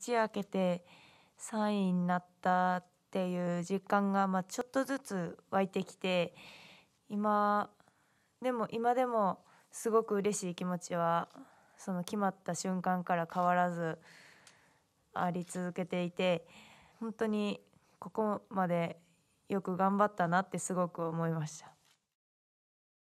一夜明けて3位になったっていう実感が、まあ、ちょっとずつ湧いてきて今でも今でもすごく嬉しい気持ちはその決まった瞬間から変わらずあり続けていて本当にここまでよく頑張ったなってすごく思いました。